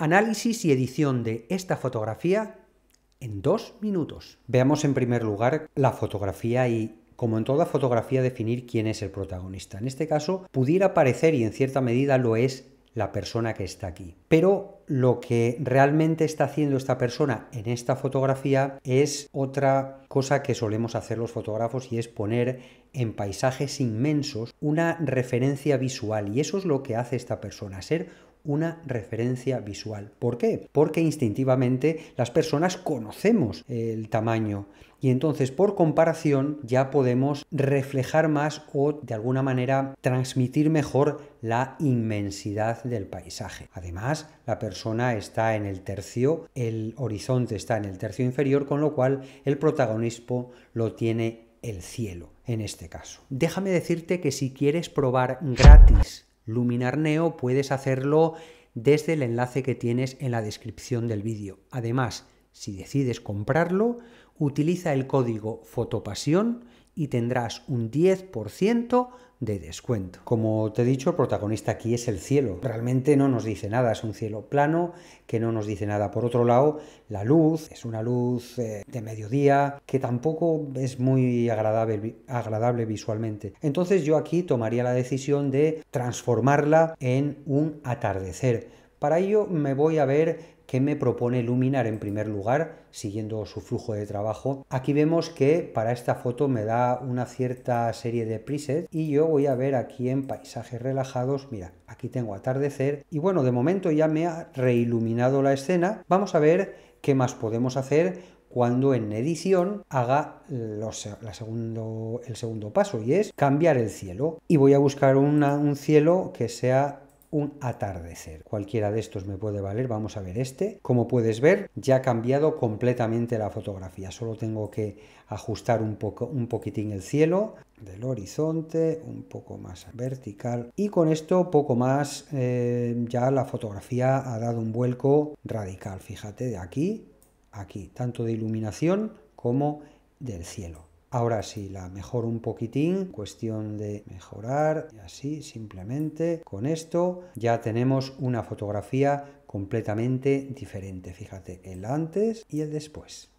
Análisis y edición de esta fotografía en dos minutos. Veamos en primer lugar la fotografía y, como en toda fotografía, definir quién es el protagonista. En este caso, pudiera parecer, y en cierta medida lo es, la persona que está aquí. Pero lo que realmente está haciendo esta persona en esta fotografía es otra cosa que solemos hacer los fotógrafos y es poner en paisajes inmensos una referencia visual y eso es lo que hace esta persona, ser una referencia visual. ¿Por qué? Porque instintivamente las personas conocemos el tamaño y entonces por comparación ya podemos reflejar más o de alguna manera transmitir mejor la inmensidad del paisaje. Además, la persona está en el tercio, el horizonte está en el tercio inferior, con lo cual el protagonismo lo tiene el cielo en este caso. Déjame decirte que si quieres probar gratis Luminar Neo puedes hacerlo desde el enlace que tienes en la descripción del vídeo. Además, si decides comprarlo, utiliza el código FOTOPASIÓN y tendrás un 10% de descuento. Como te he dicho, el protagonista aquí es el cielo. Realmente no nos dice nada, es un cielo plano que no nos dice nada. Por otro lado, la luz es una luz eh, de mediodía que tampoco es muy agradable visualmente. Entonces yo aquí tomaría la decisión de transformarla en un atardecer para ello me voy a ver qué me propone iluminar en primer lugar, siguiendo su flujo de trabajo. Aquí vemos que para esta foto me da una cierta serie de presets y yo voy a ver aquí en paisajes relajados, mira, aquí tengo atardecer y bueno, de momento ya me ha reiluminado la escena. Vamos a ver qué más podemos hacer cuando en edición haga el segundo paso y es cambiar el cielo. Y voy a buscar un cielo que sea un atardecer. Cualquiera de estos me puede valer, vamos a ver este. Como puedes ver, ya ha cambiado completamente la fotografía, solo tengo que ajustar un, poco, un poquitín el cielo del horizonte, un poco más vertical y con esto poco más eh, ya la fotografía ha dado un vuelco radical, fíjate de aquí, aquí, tanto de iluminación como del cielo. Ahora sí, la mejor un poquitín, cuestión de mejorar, y así simplemente. Con esto ya tenemos una fotografía completamente diferente. Fíjate, el antes y el después.